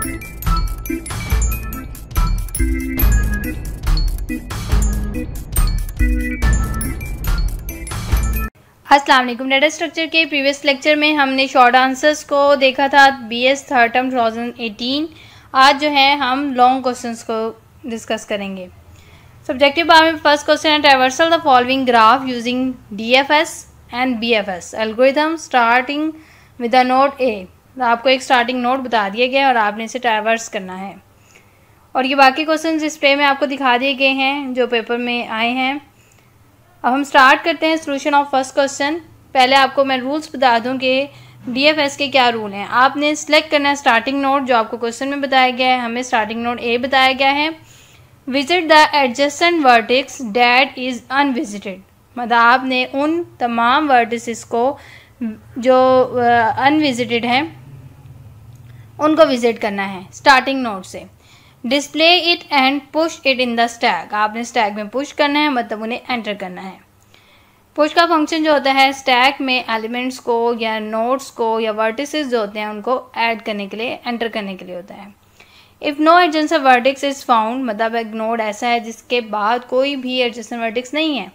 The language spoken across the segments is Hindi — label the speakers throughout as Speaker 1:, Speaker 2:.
Speaker 1: असलम डेटा स्ट्रक्चर के प्रीवियस लेक्चर में हमने शॉर्ट आंसर्स को देखा था B S third term two eighteen आज जो है हम लॉन्ग क्वेश्चन को डिस्कस करेंगे सब्जेक्टिव बार में फर्स्ट क्वेश्चन है traversal the following graph using D F S and B F S algorithm starting with a node A तो आपको एक स्टार्टिंग नोट बता दिया गया है और आपने इसे ट्रावर्स करना है और ये बाकी क्वेश्चन डिस्प्ले में आपको दिखा दिए गए हैं जो पेपर में आए हैं अब हम स्टार्ट करते हैं सोल्यूशन ऑफ फर्स्ट क्वेश्चन पहले आपको मैं रूल्स बता दूं कि डीएफएस के क्या रूल हैं आपने सेलेक्ट करना है स्टार्टिंग नोट जो आपको क्वेश्चन में बताया गया है हमें स्टार्टिंग नोट ए बताया गया है visit the adjacent vertices that is unvisited मतलब आपने उन तमाम वर्टिस को जो अनविजिटेड हैं उनको विजिट करना है स्टार्टिंग नोट से display it and push it in the stack आपने स्टैग में पुश करना है मतलब उन्हें एंटर करना है पुश का फंक्शन जो होता है स्टैग में एलिमेंट्स को या नोट्स को या वर्टिसेस जो होते हैं उनको ऐड करने के लिए एंटर करने के लिए होता है if no adjacent vertices is found मतलब एक नोड ऐसा है जिसके बाद कोई भी एडजेंसन वर्टिक्स नहीं है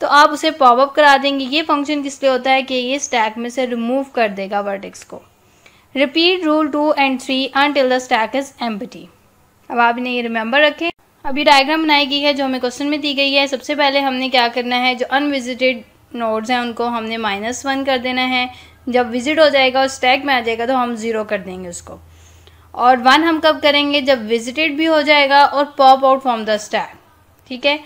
Speaker 1: तो आप उसे पॉपअप करा देंगे ये फंक्शन किस लिए होता है कि ये स्टैक में से रिमूव कर देगा वर्टिक्स को repeat rule two and three until the stack is empty अब आप इन्हें ये रिमेंबर रखे अभी डायग्राम बनाई गई है जो हमें क्वेश्चन में दी गई है सबसे पहले हमने क्या करना है जो अनविजिटेड नोड्स हैं उनको हमने माइनस वन कर देना है जब विजिट हो जाएगा और स्टैक में आ जाएगा तो हम ज़ीरो कर देंगे उसको और वन हम कब करेंगे जब विजिटेड भी हो जाएगा और pop out from the stack ठीक है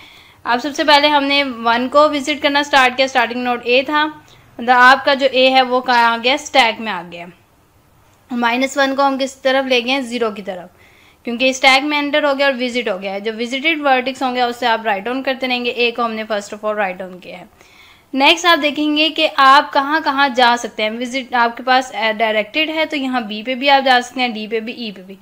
Speaker 1: अब सबसे पहले हमने वन को विजिट करना स्टार्ट किया स्टार्टिंग नोट ए था मतलब आपका जो ए है वो कहाँ आ गया स्टैक में आ गया माइनस वन को हम किस तरफ ले गए हैं ज़ीरो की तरफ क्योंकि स्टैग में एंटर हो गया और विजिट हो गया है जो विजिटेड वर्टिक्स होंगे उससे आप राइट ऑन करते रहेंगे ए को हमने first of all write on किया है नेक्स्ट आप देखेंगे कि आप कहाँ कहाँ जा सकते हैं विजिट आपके पास डायरेक्टेड है तो यहाँ बी पे भी आप जा सकते हैं डी पे भी ई e पे भी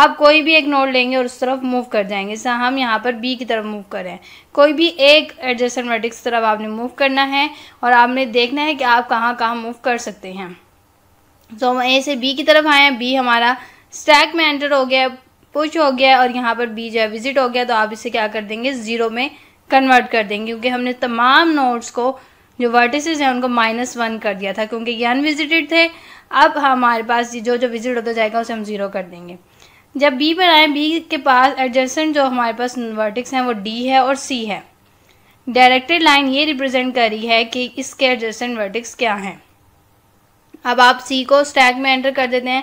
Speaker 1: आप कोई भी एक नोड लेंगे और उस तरफ मूव कर जाएंगे जैसे हम यहाँ पर बी की तरफ मूव कर रहे हैं कोई भी एक एडजस्टमेटिक्स वर्टिक्स तरफ आपने मूव करना है और आपने देखना है कि आप कहाँ कहाँ मूव कर सकते हैं सो तो हम ए से बी की तरफ आए हैं बी हमारा स्टैक में एंटर हो गया पुश हो गया और यहाँ पर बी जो है विजिट हो गया तो आप इसे क्या कर देंगे ज़ीरो में कन्वर्ट कर देंगे क्योंकि हमने तमाम नोट्स को जो वर्टिसेस हैं उनको माइनस वन कर दिया था क्योंकि ये अनविजिटेड थे अब हमारे पास जो जो विजिट होता जाएगा उसे हम ज़ीरो कर देंगे जब बी पर आए बी के पास एडजस्टेंट जो हमारे पास वर्टिक्स हैं वो डी है और सी है डायरेक्टेड लाइन ये रिप्रेजेंट कर रही है कि इसके एडजस्टेंट वर्टिक्स क्या हैं अब आप सी को स्टैक में एंटर कर देते हैं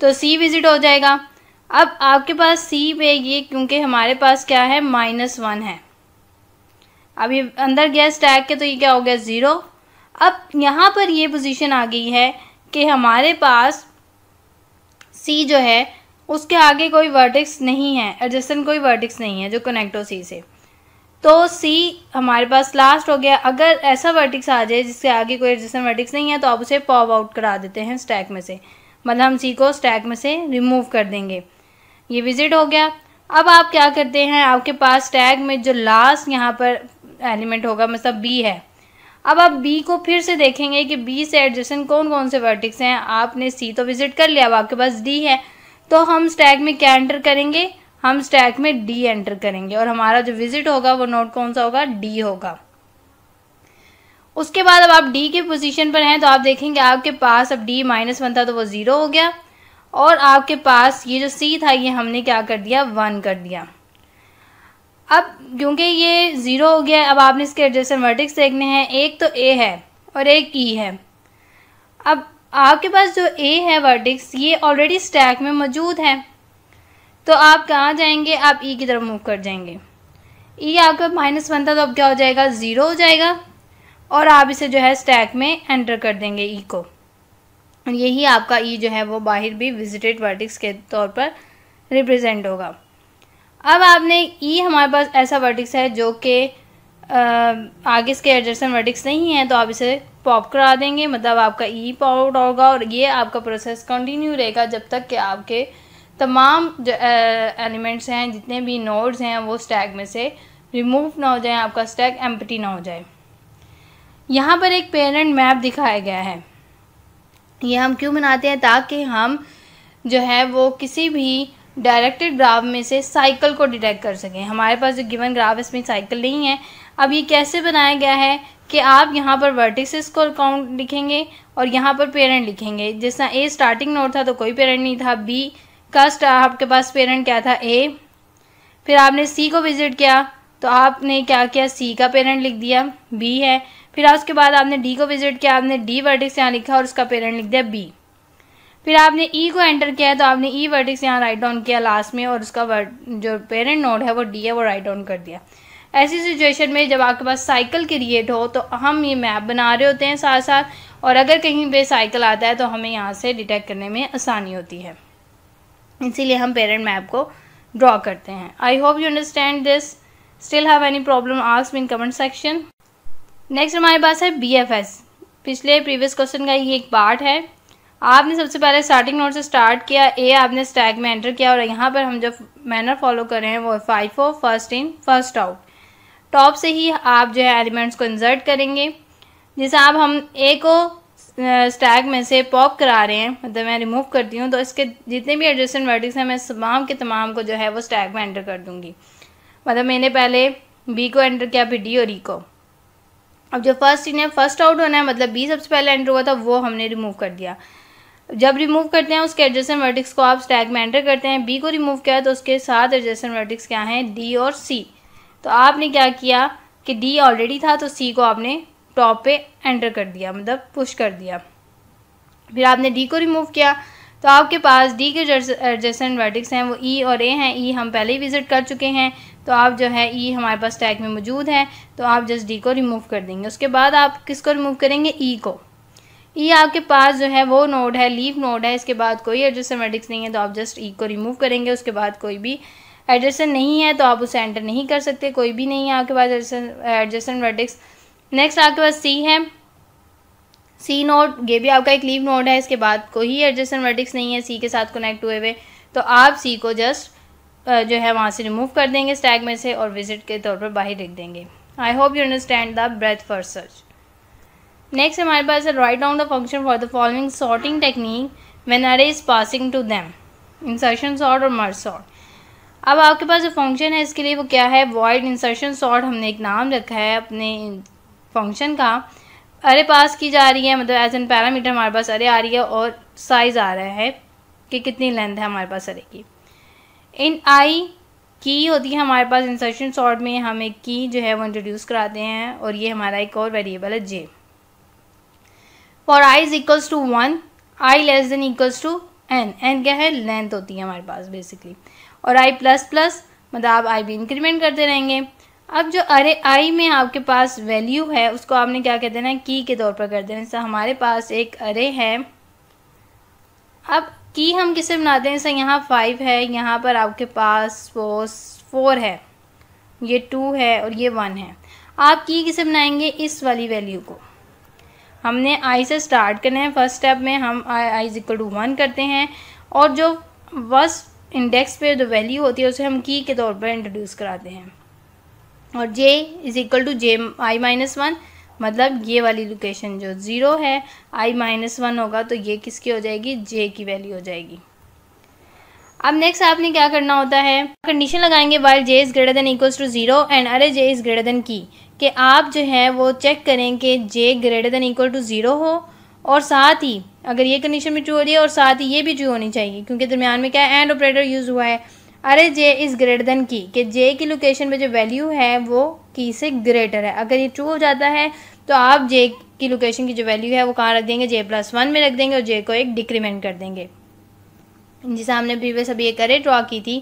Speaker 1: तो सी विजिट हो जाएगा अब आपके पास सी पे ये क्योंकि हमारे पास क्या है माइनस वन है अब ये अंदर गया स्टैक के तो ये क्या हो गया ज़ीरो अब यहाँ पर ये पोजीशन आ गई है कि हमारे पास सी जो है उसके आगे कोई वर्टिक्स नहीं है एडजस्टन कोई वर्टिक्स नहीं है जो कनेक्ट हो सी से तो सी हमारे पास लास्ट हो गया अगर ऐसा वर्टिक्स आ जाए जिसके आगे कोई एडजस्टेंट वर्टिक्स नहीं है तो आप उसे पॉप आउट करा देते हैं स्टैक में से मतलब हम सी को स्टैक में से रिमूव कर देंगे ये विजिट हो गया अब आप क्या करते हैं आपके पास स्टैग में जो लास्ट यहाँ पर एलिमेंट होगा मतलब बी है अब आप बी को फिर से देखेंगे कि बी से एडजस्टन कौन कौन से वर्टिक्स हैं आपने सी तो विजिट कर लिया अब आपके पास डी है तो हम स्टैग में क्या एंटर करेंगे हम स्टैक में डी एंटर करेंगे और हमारा जो विजिट होगा वो नोट कौन सा होगा डी होगा उसके बाद अब आप डी के पोजीशन पर हैं तो आप देखेंगे आपके पास अब डी माइनस वन था तो वो ज़ीरो हो गया और आपके पास ये जो सी था ये हमने क्या कर दिया वन कर दिया अब क्योंकि ये ज़ीरो हो गया अब आपने इसके एडजस्टेंट वर्टिक्स देखने हैं एक तो ए है और एक ई e है अब आपके पास जो ए है वर्टिक्स ये ऑलरेडी स्टैक में मौजूद है तो आप कहाँ जाएंगे आप ई e की तरफ मूव कर जाएंगे ई e आपका माइनस वन था तो अब क्या हो जाएगा ज़ीरो हो जाएगा और आप इसे जो है स्टैक में एंटर कर देंगे ई e को यही आपका ई जो है वो बाहर भी विजिटेड वर्टिक्स के तौर पर रिप्रेजेंट होगा अब आपने ई हमारे पास ऐसा वर्टिक्स है जो कि आगे इसके एडजस्टन वर्टिक्स नहीं है तो आप इसे पॉप करा देंगे मतलब आपका ई पॉप आउट होगा और ये आपका प्रोसेस कंटिन्यू रहेगा जब तक कि आपके तमाम जो एलिमेंट्स हैं जितने भी नोड्स हैं वो स्टैग में से रिमूव ना हो जाए आपका स्टैग एम्पटी ना हो जाए यहाँ पर एक पेरेंट मैप दिखाया गया है ये हम क्यों बनाते हैं ताकि हम जो है वो किसी भी डायरेक्टेड ग्राफ में से साइकिल को डिटेक्ट कर सकें हमारे पास जो गिवन ग्राफ इसमें साइकिल नहीं है अब ये कैसे बनाया गया है कि आप यहाँ पर वर्टिसेस को काउंट लिखेंगे और यहाँ पर पेरेंट लिखेंगे जिस ए स्टार्टिंग नोड था तो कोई पेरेंट नहीं था बी कस्ट आपके पास पेरेंट क्या था ए फिर आपने सी को विजिट किया तो आपने क्या किया सी का पेरेंट लिख दिया बी है फिर उसके बाद आपने डी को विजिट किया आपने डी वर्टिक्स यहाँ लिखा और उसका पेरेंट लिख दिया बी फिर आपने ई e को एंटर किया तो आपने ई e वर्टिक्स यहाँ राइट डाउन किया लास्ट में और उसका जो पेरेंट नोड है वो डी है वो राइट डाउन कर दिया ऐसी सिचुएशन में जब आपके पास साइकिल क्रिएट हो तो हम ये मैप बना रहे होते हैं साथ साथ और अगर कहीं पे साइकिल आता है तो हमें यहाँ से डिटेक्ट करने में आसानी होती है इसीलिए हम पेरेंट मैप को ड्रॉ करते हैं I hope you understand this still have any problem ask in comment section next हमारे पास है बी एफ एस पिछले प्रीवियस क्वेश्चन का ये एक पार्ट है आपने सबसे पहले स्टार्टिंग नोट से स्टार्ट किया ए आपने स्टैग में एंटर किया और यहाँ पर हम जो मैनर फॉलो कर रहे हैं वो FIFO first in first out top से ही आप जो है एलिमेंट्स को इंसर्ट करेंगे जैसे आप हम ए को स्टैग में से पॉप करा रहे हैं मतलब मैं रिमूव करती हूँ तो इसके जितने भी एडजस्टेंट वर्टिक्स हैं मैं तमाम के तमाम को जो है वो स्टैग में एंटर कर दूँगी मतलब मैंने पहले बी को एंटर किया फिर डी और ई e को अब जो फर्स्ट इन है फर्स्ट आउट होना है मतलब बी सबसे पहले एंटर हुआ था वो हमने रिमूव कर दिया जब रिमूव करते हैं उसके एडजस्टेंट वर्टिक्स को आप स्टैग में एंटर करते हैं बी को रिमूव किया तो उसके साथ एडजस्टेंट वर्टिक्स क्या हैं डी और सी तो आपने क्या किया कि डी ऑलरेडी था तो सी को आपने टॉप पे एंटर कर दिया मतलब पुश कर दिया फिर आपने डी को रिमूव किया तो आपके पास डी के एडजेसेंट वर्टिक्स हैं वो ई e और ए हैं ई e हम पहले ही विज़िट कर चुके हैं तो आप जो है ई e हमारे पास टैग में मौजूद है तो आप जस्ट डी को रिमूव कर देंगे उसके बाद आप किसको रिमूव करेंगे ई e को ई e आपके पास जो है वो नोड है लीव नोड है इसके बाद कोई एडजेसेंट वर्टिक्स नहीं है तो आप जस्ट ई e को रिमूव करेंगे उसके बाद कोई भी एडजेसेंट नहीं है तो आप उसे एंटर नहीं कर सकते कोई भी नहीं है आपके पास एडजेसेंट वर्टिक्स नेक्स्ट आपके पास सी है सी नोट ये भी आपका एक लीव नोट है इसके बाद कोई एडजस्टन वर्टिक्स नहीं है सी के साथ कनेक्ट हुए हुए तो आप सी को जस्ट जो है वहाँ से रिमूव कर देंगे स्टैग में से और विजिट के तौर पर बाहर लिख देंगे I hope you understand the breadth first search next हमारे पास है write down the function for the following sorting technique when R is passing to them insertion sort और मर्ज सॉर्ट अब आपके पास जो फंक्शन है इसके लिए वो क्या है वॉइड इंसर्शन सॉर्ट हमने एक नाम रखा है अपने फंक्शन का अरे पास की जा रही है मतलब एज एन पैरामीटर हमारे पास अरे आ रही है और साइज़ आ रहा है कि कितनी लेंथ है हमारे पास अरे की इन आई की होती है हमारे पास इंसर्शन शॉर्ट में हम एक की जो है वो इंट्रोड्यूस कराते हैं और ये हमारा एक और वेरिएबल है J for I is equals to one I less than equals to N N क्या है लेंथ होती है हमारे पास बेसिकली और आई प्लस प्लस मतलब आप आई भी इंक्रीमेंट करते रहेंगे अब जो अरे आई में आपके पास वैल्यू है उसको आपने क्या कर देना है की के तौर पर कर देना जैसे हमारे पास एक अरे है अब की हम किसे बनाते हैं जैसे यहाँ फाइव है यहाँ पर आपके पास फोस फोर है ये टू है और ये वन है आप की किसे बनाएंगे इस वाली वैल्यू को हमने आई से स्टार्ट करना है फर्स्ट स्टेप में हम I I equal to one करते हैं और जो बस इंडेक्स पे जो वैल्यू होती है उसे हम की के तौर पर इंट्रोड्यूस कराते हैं और J is equal to J I minus one मतलब ये वाली लोकेशन जो ज़ीरो है आई माइनस वन होगा तो ये किसकी हो जाएगी जे की वैल्यू हो जाएगी अब नेक्स्ट आपने क्या करना होता है कंडीशन लगाएंगे while J is greater than equals to zero and array J is greater then की कि आप जो है वो चेक करें कि J greater than equal to zero हो और साथ ही अगर ये कंडीशन भी ट्रू हो रही है और साथ ही ये भी ट्रू होनी चाहिए क्योंकि दरमियान में क्या एंड ऑपरेटर यूज़ हुआ है अरे जे इज़ ग्रेटर देन की कि जे की लोकेशन में जो वैल्यू है वो की से ग्रेटर है अगर ये ट्रू हो जाता है तो आप जे की लोकेशन की जो वैल्यू है वो कहाँ रख देंगे जे प्लस वन में रख देंगे और जे को एक डिक्रीमेंट कर देंगे जिसे हमने प्रीवियस अभी एक अरे ड्रॉ की थी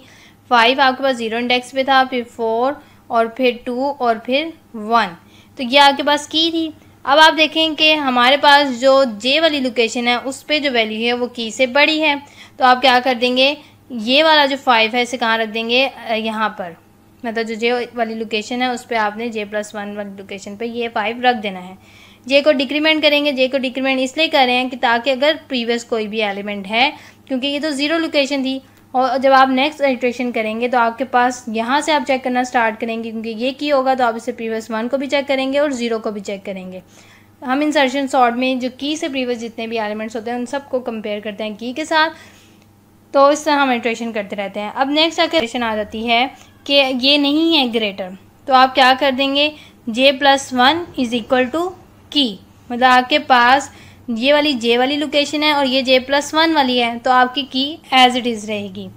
Speaker 1: फाइव आपके पास ज़ीरो इंडेक्स पे था फिर फोर और फिर टू और फिर वन तो ये आपके पास की थी अब आप देखें कि हमारे पास जो जे वाली लोकेशन है उस पर जो वैल्यू है वो की से बड़ी है तो आप क्या कर देंगे ये वाला जो फाइव है इसे कहाँ रख देंगे यहाँ पर मतलब जो जे वाली लोकेशन है उस पर आपने जे प्लस वन वाली लोकेशन पर ये फाइव रख देना है जे को डिक्रीमेंट करेंगे जे को डिक्रीमेंट इसलिए कर रहे हैं कि ताकि अगर प्रीवियस कोई भी एलिमेंट है क्योंकि ये तो ज़ीरो लोकेशन थी और जब आप नेक्स्ट एडिट्रेशन करेंगे तो आपके पास यहाँ से आप चेक करना स्टार्ट करेंगे क्योंकि ये की होगा तो आप इसे प्रीवियस वन को भी चेक करेंगे और ज़ीरो को भी चेक करेंगे हम इंसर्शन शॉर्ट में जो की से प्रीवियस जितने भी एलिमेंट्स होते हैं उन सबको कंपेयर करते हैं की के साथ तो इस तरह हम इटरेशन करते रहते हैं अब नेक्स्ट आकर क्वेश्चन आ जाती है कि ये नहीं है ग्रेटर तो आप क्या कर देंगे J plus one is equal to की मतलब आपके पास ये वाली जे वाली लोकेशन है और ये जे प्लस वन वाली है तो आपकी की एज इट इज़ रहेगी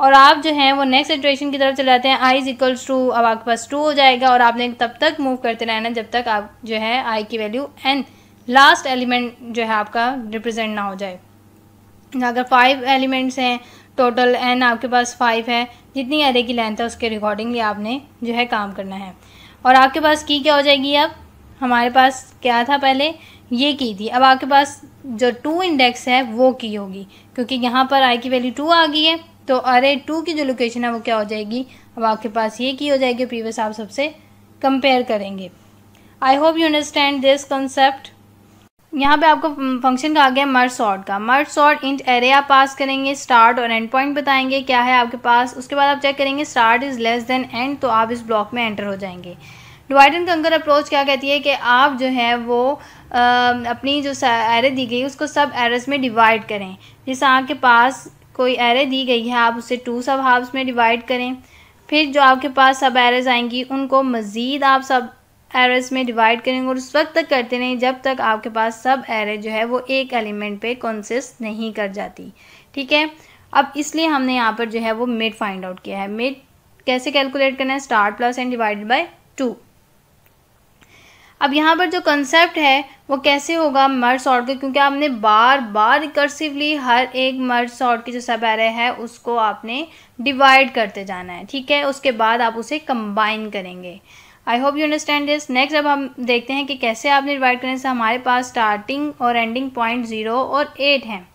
Speaker 1: और आप जो है वो नेक्स्ट इटरेशन की तरफ चले जाते हैं आई इज इक्वल टू अब आपके पास टू हो जाएगा और आपने तब तक मूव करते रहना जब तक आप जो है आई की वैल्यू एन लास्ट एलिमेंट जो है आपका रिप्रेजेंट ना हो जाए अगर फाइव एलिमेंट्स हैं टोटल एन आपके पास फाइव है जितनी एरे की लेंथ है उसके रिकॉर्डिंगली आपने जो है काम करना है और आपके पास की क्या हो जाएगी अब हमारे पास क्या था पहले ये की थी अब आपके पास जो टू इंडेक्स है वो की होगी क्योंकि यहाँ पर आई की वैल्यू टू आ गई है तो अरे टू की जो लोकेशन है वो क्या हो जाएगी अब आपके पास ये की हो जाएगी प्रीवियस आप सबसे कंपेयर करेंगे I hope you understand this concept यहाँ पे आपको फंक्शन का आ गया मर्ज सॉर्ट का मर्ज सॉर्ट इंट एरे आप पास करेंगे स्टार्ट और एंड पॉइंट बताएंगे क्या है आपके पास उसके बाद आप चेक करेंगे start is less than end तो आप इस ब्लॉक में एंटर हो जाएंगे डिवाइड एंड कंकर अप्रोच क्या कहती है कि आप जो है वो आ, अपनी जो एरे दी गई उसको सब एरेस में डिवाइड करें जिस आपके पास कोई एरे दी गई है आप उसे टू सब हाफ्स में डिवाइड करें फिर जो आपके पास सब एरेज आएंगी उनको मज़ीद आप सब एरेज में डिवाइड करेंगे और उस वक्त तक करते रहें जब तक आपके पास सब एरे जो है वो एक एलिमेंट पे कंसिस्ट नहीं कर जाती ठीक है अब इसलिए हमने यहाँ पर जो है वो मिड फाइंड आउट किया है मिड कैसे कैलकुलेट करना है start plus end divide by two अब यहाँ पर जो कंसेप्ट है वो कैसे होगा मर्ज सॉर्ट का क्योंकि आपने बार बार रिकर्सिवली हर एक मर्ज सॉर्ट की जो सब एरे है उसको आपने डिवाइड करते जाना है ठीक है उसके बाद आप उसे कंबाइन करेंगे I hope you understand this next अब हम देखते हैं कि कैसे आपने डिवाइड करने से हमारे पास स्टार्टिंग और एंडिंग पॉइंट ज़ीरो और एट हैं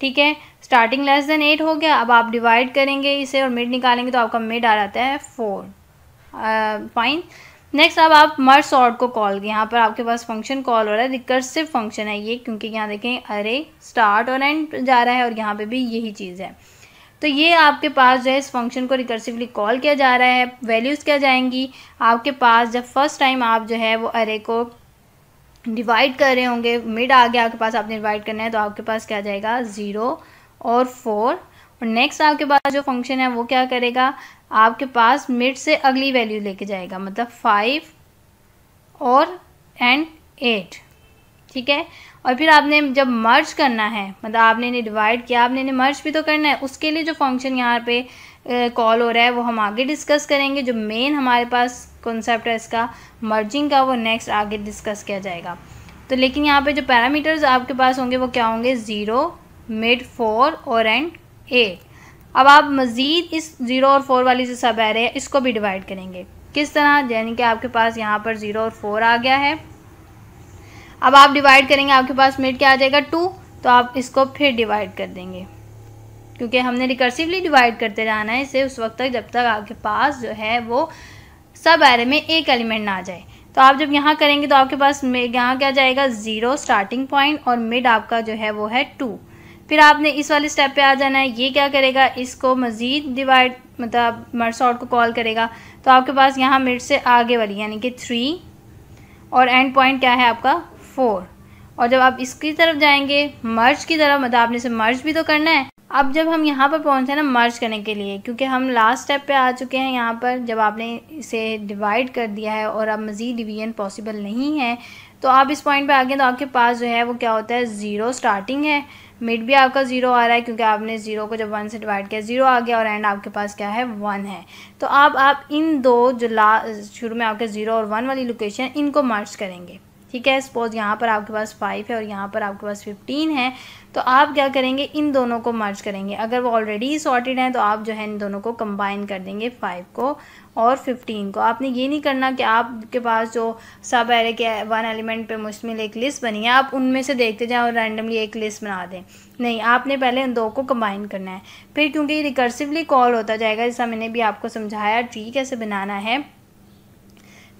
Speaker 1: ठीक है स्टार्टिंग लेस देन एट हो गया अब आप डिवाइड करेंगे इसे और मिड निकालेंगे तो आपका मिड आ जाता है फोर फाइन नेक्स्ट अब आप मर सॉर्ट को कॉल यहाँ पर आपके पास फंक्शन कॉल हो रहा है रिकर्सिव फंक्शन है ये क्योंकि यहाँ देखें अरे स्टार्ट और एंड जा रहा है और यहाँ पे भी यही चीज़ है तो ये आपके पास जो है इस फंक्शन को रिकर्सिवली कॉल किया जा रहा है वैल्यूज़ क्या जाएंगी आपके पास जब फर्स्ट टाइम आप जो है वो अरे को डिवाइड कर रहे होंगे मिड आ गया आपके पास आपने डिवाइड करना है तो आपके पास क्या जाएगा ज़ीरो और फोर और नेक्स्ट आपके पास जो फंक्शन है वो क्या करेगा आपके पास मिड से अगली वैल्यू लेके जाएगा मतलब फाइव और एंड एट ठीक है और फिर आपने जब मर्ज करना है मतलब आपने इन्हें डिवाइड किया आपने इन्हें मर्ज भी तो करना है उसके लिए जो फंक्शन यहाँ पे कॉल हो रहा है वो हम आगे डिस्कस करेंगे जो मेन हमारे पास कॉन्सेप्ट है इसका मर्जिंग का वो नेक्स्ट आगे डिस्कस किया जाएगा तो लेकिन यहाँ पे जो पैरामीटर्स आपके पास होंगे वो क्या होंगे ज़ीरो मिड फोर और एंड एट अब आप मज़ीद इस ज़ीरो और फोर वाली जो सब आ रहे हैं इसको भी डिवाइड करेंगे किस तरह यानी कि आपके पास यहाँ पर ज़ीरो और फोर आ गया है अब आप डिवाइड करेंगे आपके पास मिड क्या आ जाएगा टू तो आप इसको फिर डिवाइड कर देंगे क्योंकि हमने रिकर्सिवली डिवाइड करते जाना है इसे उस वक्त तक जब तक आपके पास जो है वो सब एरे में एक एलिमेंट ना आ जाए तो आप जब यहाँ करेंगे तो आपके पास यहाँ क्या जाएगा ज़ीरो स्टार्टिंग पॉइंट और मिड आपका जो है वो है टू फिर आपने इस वाले स्टेप पे आ जाना है ये क्या करेगा इसको मज़ीद डिवाइड मतलब आउट को कॉल करेगा तो आपके पास यहाँ मिड से आगे वाली यानी कि थ्री और एंड पॉइंट क्या है आपका फोर और जब आप इसकी तरफ जाएंगे मर्ज की तरफ मतलब आपने इसे मर्ज भी तो करना है अब जब हम यहाँ पर पहुँचे ना मर्ज करने के लिए क्योंकि हम लास्ट स्टेप पे आ चुके हैं यहाँ पर जब आपने इसे डिवाइड कर दिया है और अब मज़ीद डिवीजन पॉसिबल नहीं है तो आप इस पॉइंट पे आ गए तो आपके पास जो है वो क्या होता है ज़ीरो स्टार्टिंग है मिड भी आपका ज़ीरो आ रहा है क्योंकि आपने ज़ीरो को जब वन से डिवाइड किया ज़ीरो आ गया और एंड आपके पास क्या है वन है तो आप आप इन दो जो ला शुरू में आपके ज़ीरो और वन वाली लोकेशन इनको मर्ज करेंगे ठीक है सपोज यहाँ पर आपके पास फाइव है और यहाँ पर आपके पास फिफ्टीन है तो आप क्या करेंगे इन दोनों को मर्ज करेंगे अगर वो ऑलरेडी सॉर्टेड हैं तो आप जो है इन दोनों को कंबाइन कर देंगे फाइव को और फिफ्टीन को आपने ये नहीं करना कि आपके पास जो सब एरे के वन एलिमेंट पे मुश्तमिल एक लिस्ट बनी है आप उनमें से देखते जाएँ और रैंडमली एक लिस्ट बना दें नहीं आपने पहले इन दो को कंबाइन करना है फिर क्योंकि रिकर्सिवली कॉल होता जाएगा जैसा मैंने भी आपको समझाया ट्री कैसे बनाना है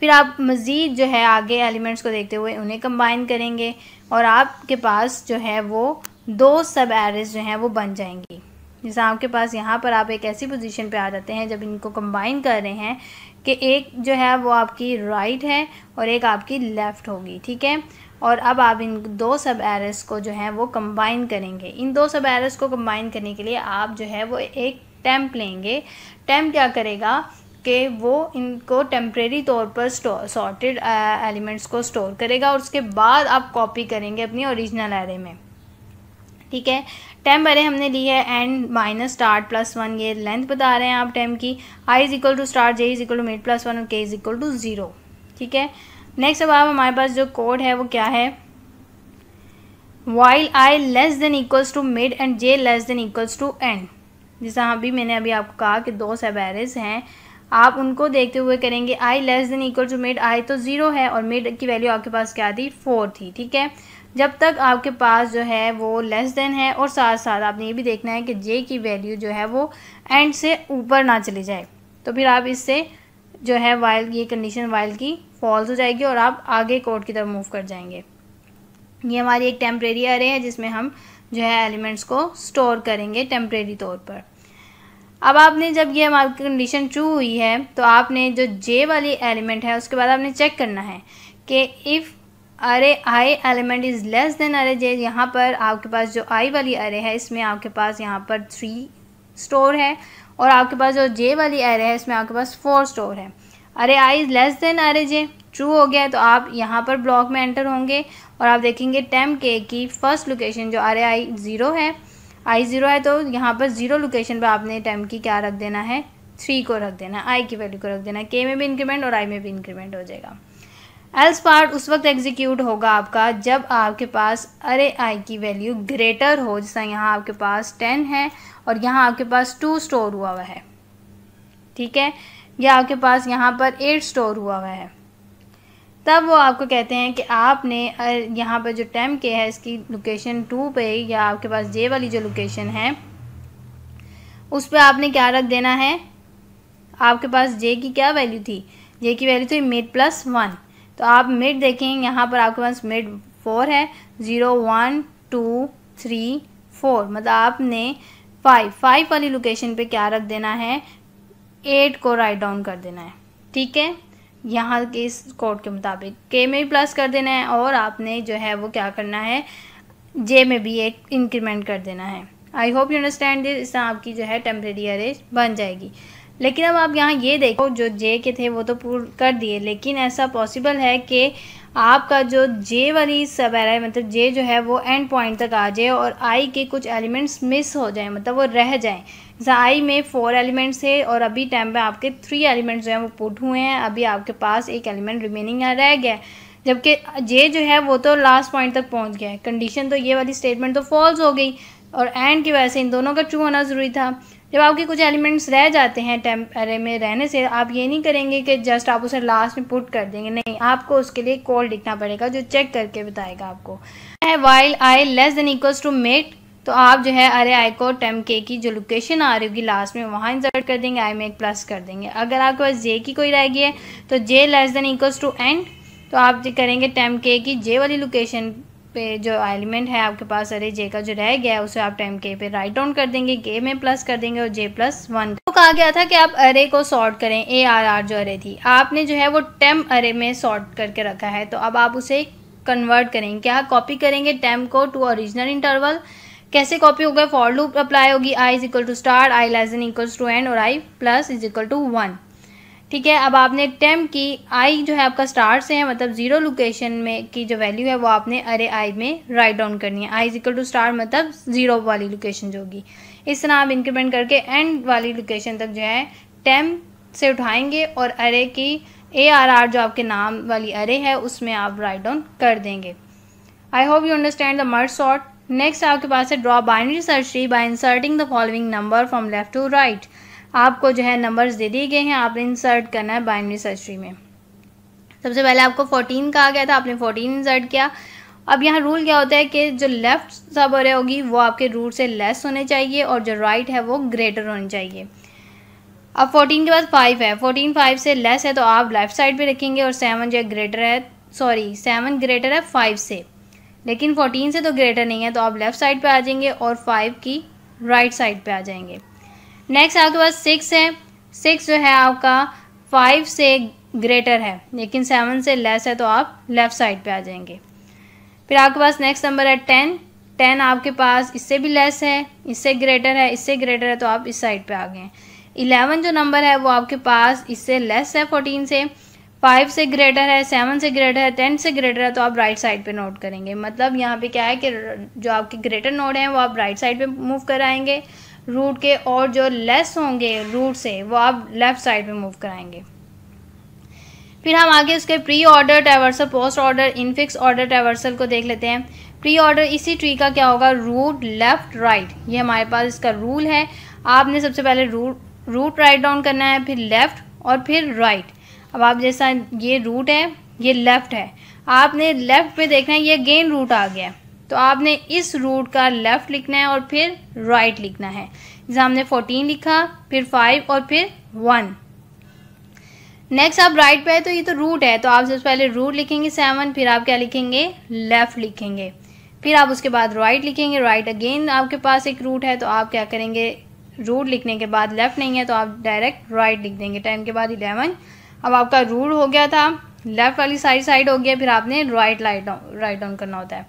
Speaker 1: फिर आप मज़ीद जो है आगे एलिमेंट्स को देखते हुए उन्हें कंबाइन करेंगे और आपके पास जो है वो दो सब एरेज जो हैं वो बन जाएंगी जैसे आपके पास यहाँ पर आप एक ऐसी पोजीशन पे आ जाते हैं जब इनको कंबाइन कर रहे हैं कि एक जो है वो आपकी राइट right है और एक आपकी लेफ़्ट होगी ठीक है और अब आप इन दो सब एरेज को जो है वो कंबाइन करेंगे इन दो सब एरेज को कंबाइन करने के लिए आप जो है वो एक टैम्प लेंगे टैम्प क्या करेगा के वो इनको टेम्प्रेरी तौर पर सॉर्टेड एलिमेंट्स को स्टोर करेगा और उसके बाद आप कॉपी करेंगे अपनी ओरिजिनल एरे में ठीक है टेम अरे हमने ली है end minus start plus one ये लेंथ बता रहे हैं आप टेम की i is equal to start j is equal to mid plus one और k is equal to zero ठीक है नेक्स्ट अब आप हमारे पास जो कोड है वो क्या है while i less than equals to mid and j less than equals to end जैसा अभी मैंने अभी आपको कहा कि दो सब एरेज हैं आप उनको देखते हुए करेंगे i less than equal to mid i तो ज़ीरो है और मेड की वैल्यू आपके पास क्या थी फोर थी ठीक है जब तक आपके पास जो है वो लेस देन है और साथ साथ आपने ये भी देखना है कि जे की वैल्यू जो है वो एंड से ऊपर ना चली जाए तो फिर आप इससे जो है वाइल ये कंडीशन वाइल की फॉल्स हो जाएगी और आप आगे कोर्ट की तरफ मूव कर जाएंगे ये हमारी एक टेम्प्रेरी अरे है जिसमें हम जो है एलिमेंट्स को स्टोर करेंगे टेम्प्रेरी तौर पर अब आपने जब ये हमारी कंडीशन ट्रू हुई है तो आपने जो जे वाली एलिमेंट है उसके बाद आपने चेक करना है कि इफ़ अरे i element is less than अरे जे यहाँ पर आपके पास जो आई वाली अरे है इसमें आपके पास यहाँ पर थ्री स्टोर है और आपके पास जो जे वाली अरे है इसमें आपके पास फोर स्टोर है अरे आई इज़ लेस देन अरे जे ट्रू हो गया है तो आप यहाँ पर ब्लॉक में एंटर होंगे और आप देखेंगे टेम के की फ़र्स्ट लोकेशन जो अरे आई ज़ीरो है आई ज़ीरो है तो यहाँ पर ज़ीरो लोकेशन पर आपने टाइम की क्या रख देना है थ्री को रख देना है आई की वैल्यू को रख देना है के में भी इंक्रीमेंट और आई में भी इंक्रीमेंट हो जाएगा एल्स पार्ट उस वक्त एग्जीक्यूट होगा आपका जब आपके पास अरे आई की वैल्यू ग्रेटर हो जैसा यहाँ आपके पास टेन है और यहाँ आपके पास टू स्टोर हुआ हुआ है ठीक है या आपके पास यहाँ पर एट स्टोर हुआ हुआ है तब वो आपको कहते हैं कि आपने यहाँ पर जो टेम के है इसकी लोकेशन टू पे या आपके पास जे वाली जो लोकेशन है उस पर आपने क्या रख देना है आपके पास जे की क्या वैल्यू थी जे की वैल्यू थी मिड प्लस वन तो आप मिड देखें यहाँ पर आपके पास मिड फोर है zero one two three four मतलब आपने फाइव फाइव वाली लोकेशन पे क्या रख देना है एट को राइट डाउन कर देना है ठीक है यहाँ के इस कोड के मुताबिक के में प्लस कर देना है और आपने जो है वो क्या करना है जे में भी एक इंक्रीमेंट कर देना है I hope you understand this इस आपकी जो है टेम्प्रेरी अरेज बन जाएगी लेकिन अब आप यहाँ ये देखो जो जे के थे वो तो पूर्ण कर दिए लेकिन ऐसा पॉसिबल है कि आपका जो जे वाली सब है मतलब जे जो है वो एंड पॉइंट तक आ जाए और आई के कुछ एलिमेंट्स मिस हो जाए मतलब वो रह जाएँ जहाई में फोर एलिमेंट्स है और अभी टाइम में आपके थ्री एलिमेंट्स जो हैं वो पुट हुए हैं अभी आपके पास एक एलिमेंट रिमेनिंग रह गया जबकि जे जो है वो तो लास्ट पॉइंट तक पहुँच गया है कंडीशन तो ये वाली स्टेटमेंट तो फॉल्स हो गई और एंड की वजह से इन दोनों का ट्रू होना ज़रूरी था जब आपके कुछ एलिमेंट्स रह जाते हैं टेम एरे में रहने से आप ये नहीं करेंगे कि जस्ट आप उसे लास्ट में पुट कर देंगे नहीं आपको उसके लिए कॉल लिखना पड़ेगा जो चेक करके बताएगा आपको while i less than equals to mid तो आप जो है अरे आई को टेम के की जो लोकेशन आ रही होगी लास्ट में वहाँ इंसर्ट कर देंगे आई में एक प्लस कर देंगे अगर आपके पास जे की कोई रह गई है तो j less than equals to end तो आप जो करेंगे टेम के की जे वाली लोकेशन पे जो एलिमेंट है आपके पास अरे जे का जो रह गया है उसे आप टाइम के पे राइट डाउन कर देंगे के में प्लस कर देंगे और जे प्लस वन तो कहा गया था कि आप अरे को सॉर्ट करें ए आर आर जो अरे थी आपने जो है वो टेम अरे में सॉर्ट करके रखा है तो अब आप उसे कन्वर्ट करेंगे क्या कॉपी करेंगे टेम को टू ओरिजिनल इंटरवल कैसे कॉपी होगा फॉर लूप अप्लाई होगी i is equal to start i less than equals to end और i plus is equal to one ठीक है अब आपने टेम्प की आई जो है आपका स्टार से है मतलब ज़ीरो लोकेशन में की जो वैल्यू है वो आपने अरे आई में राइट डाउन करनी है i is equal to start मतलब ज़ीरो वाली लोकेशन जो होगी इस तरह आप इंक्रीमेंट करके एंड वाली लोकेशन तक जो है टेम्प से उठाएंगे और अरे की ए आर आर जो आपके नाम वाली अरे है उसमें आप राइट डाउन कर देंगे I hope you understand the merge sort next आपके पास है draw binary search tree by inserting the following number from left to right आपको जो है नंबर्स दे दिए गए हैं आपने इंसर्ट करना है बाइनरी सर्च ट्री में सबसे पहले आपको फोर्टीन कहा गया था आपने 14 इंसर्ट किया अब यहाँ रूल क्या होता है कि जो लेफ़्ट सब अरे होगी वो आपके रूट से लेस होने चाहिए और जो राइट right है वो ग्रेटर होने चाहिए अब फोर्टीन के बाद फाइव है फोर्टीन फाइव से लेस है तो आप लेफ़्ट साइड पे रखेंगे और सेवन जो है ग्रेटर है सॉरी सेवन ग्रेटर है फाइव से लेकिन 14 से तो ग्रेटर नहीं है तो आप लेफ़्ट साइड पे आ जाएंगे और 5 की राइट right साइड पे आ जाएंगे नेक्स्ट आपके पास सिक्स है सिक्स जो है आपका फाइव से ग्रेटर है लेकिन सेवन से लेस है तो आप लेफ़्ट साइड पे आ जाएंगे फिर आपके पास नेक्स्ट नंबर है टेन टेन आपके पास इससे भी लेस है इससे ग्रेटर है इससे ग्रेटर है तो आप इस साइड पे आ गए इलेवन जो नंबर है वो आपके पास इससे लेस है फोर्टीन से फाइव से ग्रेटर है सेवन से ग्रेटर है टेन से ग्रेटर है तो आप राइट साइड पे नोट करेंगे मतलब यहाँ पे क्या है कि जो आपके ग्रेटर नोट हैं वो आप राइट साइड पे मूव कराएंगे रूट के और जो लेस होंगे रूट से वो आप लेफ़्ट साइड पे मूव कराएंगे फिर हम आगे उसके pre order traversal post order infix order traversal को देख लेते हैं प्री ऑर्डर इसी ट्री का क्या होगा रूट लेफ़्ट राइट ये हमारे पास इसका रूल है आपने सबसे पहले रूट रूट राइट डाउन करना है फिर लेफ़्ट और फिर राइट अब आप जैसा ये रूट है ये लेफ़्ट है आपने लेफ़्ट पे देखना है ये अगेन रूट आ गया तो आपने इस रूट का लेफ़्ट लिखना है और फिर राइट right लिखना है जैसे हमने फोर्टीन लिखा फिर फाइव और फिर वन नेक्स्ट आप राइट पे है तो ये तो रूट है तो आप सबसे पहले रूट लिखेंगे सेवन फिर आप क्या लिखेंगे लेफ़्ट लिखेंगे फिर आप उसके बाद राइट लिखेंगे राइट अगेन आपके पास एक रूट है तो आप क्या करेंगे रूट लिखने के बाद लेफ़्ट नहीं है तो आप डायरेक्ट राइट लिख देंगे टेन के बाद इलेवन अब आपका रूल हो गया था लेफ़्ट वाली साइड साइड हो गया फिर आपने राइट लाइट राइट डाउन करना होता है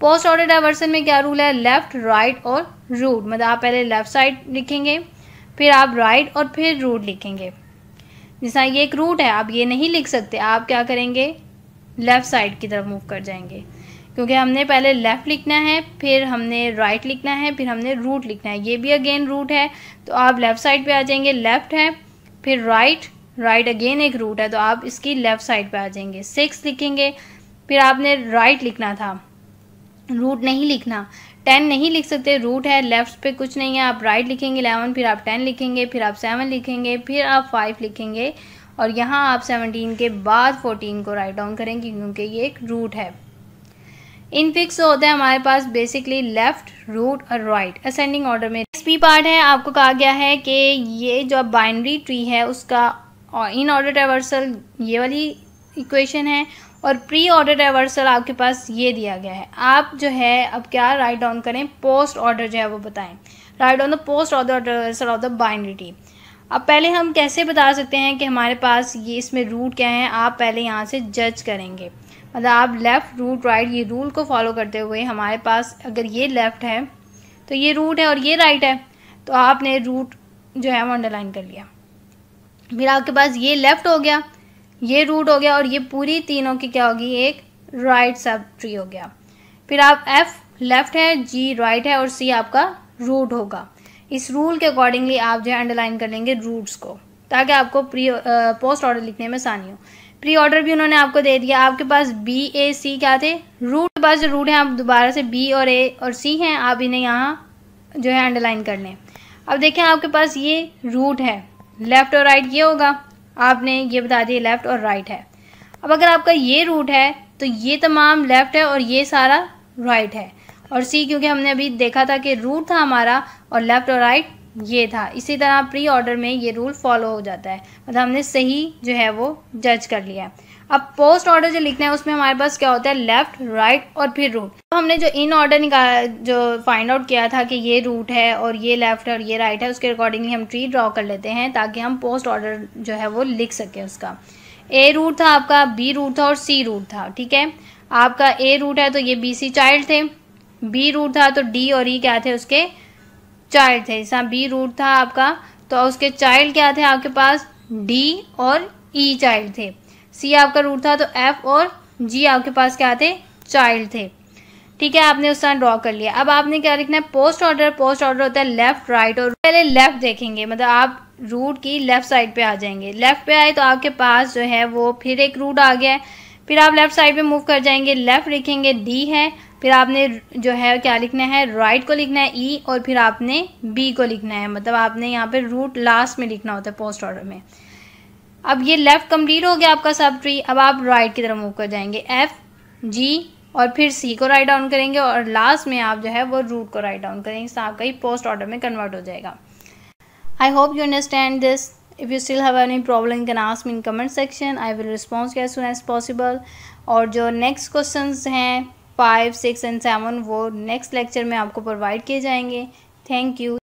Speaker 1: पोस्ट ऑर्डर डाइवर्सन में क्या रूल है लेफ़्ट राइट और रूट मतलब आप पहले लेफ़्ट साइड लिखेंगे फिर आप राइट और फिर रूट लिखेंगे जैसा ये एक रूट है आप ये नहीं लिख सकते आप क्या करेंगे लेफ़्ट साइड की तरफ मूव कर जाएंगे क्योंकि हमने पहले लेफ़्ट लिखना है फिर हमने राइट लिखना है फिर हमने रूट लिखना है ये भी अगेन रूट है तो आप लेफ़्ट साइड पर आ जाएंगे लेफ़्ट है फिर right right, right right again एक रूट है तो आप इसकी लेफ़्ट साइड पे आ जाएंगे सिक्स लिखेंगे फिर आपने राइट right लिखना था रूट नहीं लिखना टेन नहीं लिख सकते रूट है लेफ्ट पे कुछ नहीं है आप राइट right लिखेंगे इलेवन फिर आप टेन लिखेंगे फिर आप सेवन लिखेंगे फिर आप फाइव लिखेंगे और यहाँ आप सेवनटीन के बाद फोर्टीन को राइट डाउन करेंगे क्योंकि ये एक रूट है इन फिक्स होता है हमारे पास बेसिकली लेफ्ट रूट और राइट असेंडिंग ऑर्डर में पार्ट है आपको कहा गया है कि ये जो बाइनरी ट्री है उसका और इन ऑर्डर डाइवर्सल ये वाली इक्वेशन है और प्री ऑर्डर डाइवर्सल आपके पास ये दिया गया है आप जो है अब क्या राइट डाउन करें पोस्ट ऑर्डर जो है वो बताएं write down the post order traversal of the binary अब पहले हम कैसे बता सकते हैं कि हमारे पास ये इसमें रूट क्या है आप पहले यहाँ से जज करेंगे मतलब आप लेफ़्ट रूट राइट ये रूल को फॉलो करते हुए हमारे पास अगर ये लेफ़्ट है तो ये रूट है और ये राइट है तो आपने रूट जो है वो अंडरलाइन कर लिया फिर आपके पास ये लेफ़्ट हो गया ये रूट हो गया और ये पूरी तीनों की क्या होगी एक राइट सब ट्री हो गया फिर आप एफ़ लेफ़्ट है जी राइट है और सी आपका रूट होगा इस रूल के अकॉर्डिंगली आप जो है अंडरलाइन कर लेंगे रूट्स को ताकि आपको प्री पोस्ट ऑर्डर लिखने में आसानी हो प्री ऑर्डर भी उन्होंने आपको दे दिया आपके पास बी ए सी क्या थे रूट के पास जो रूट हैं आप दोबारा से बी और ए और सी हैं आप इन्हें यहाँ जो है अंडरलाइन कर लें अब देखें आपके पास ये रूट है लेफ़्ट और राइट ये होगा आपने ये बता दिया लेफ़्ट और राइट है अब अगर आपका ये रूट है तो ये तमाम लेफ़्ट है और ये सारा राइट है और सी क्योंकि हमने अभी देखा था कि रूट था हमारा और लेफ़्ट और राइट ये था इसी तरह प्री ऑर्डर में ये रूल फॉलो हो जाता है मतलब हमने सही जो है वो जज कर लिया है अब पोस्ट ऑर्डर जो लिखना है उसमें हमारे पास क्या होता है लेफ्ट राइट और फिर रूट तो हमने जो इन ऑर्डर निकाला जो फाइंड आउट किया था कि ये रूट है और ये लेफ्ट है और ये राइट है उसके अकॉर्डिंगली हम ट्री ड्रॉ कर लेते हैं ताकि हम पोस्ट ऑर्डर जो है वो लिख सकें उसका ए रूट था आपका बी रूट था और सी रूट था ठीक है आपका ए रूट है तो ये बी सी चाइल्ड थे बी रूट था तो डी और ई e क्या थे उसके चाइल्ड थे जैसा बी रूट था आपका तो उसके चाइल्ड क्या थे आपके पास डी और ई e चाइल्ड थे सी आपका रूट था तो एफ और जी आपके पास क्या थे चाइल्ड थे ठीक है आपने उस तरह ड्रॉ कर लिया अब आपने क्या लिखना है पोस्ट ऑर्डर पोस्ट ऑर्डर होता है लेफ्ट राइट और पहले लेफ्ट देखेंगे मतलब आप रूट की लेफ्ट साइड पे आ जाएंगे लेफ्ट पे आए तो आपके पास जो है वो फिर एक रूट आ गया फिर आप लेफ्ट साइड पे मूव कर जाएंगे लेफ्ट लिखेंगे डी है फिर आपने जो है क्या लिखना है राइट को लिखना है ई e, और फिर आपने बी को लिखना है मतलब आपने यहाँ पे रूट लास्ट में लिखना होता है पोस्ट ऑर्डर में अब ये लेफ़्ट कंप्लीट हो गया आपका सब ट्री अब आप राइट की तरफ मूव कर जाएंगे एफ जी और फिर सी को राइट डाउन करेंगे और लास्ट में आप जो है वो रूट को राइट डाउन करेंगे तो आपका ही पोस्ट ऑर्डर में कन्वर्ट हो जाएगा I hope you understand this if you still have any problem you can ask me in comment section i will respond as soon और जो नेक्स्ट क्वेश्चन हैं फाइव सिक्स एंड सेवन वो नेक्स्ट लेक्चर में आपको प्रोवाइड किए जाएंगे थैंक यू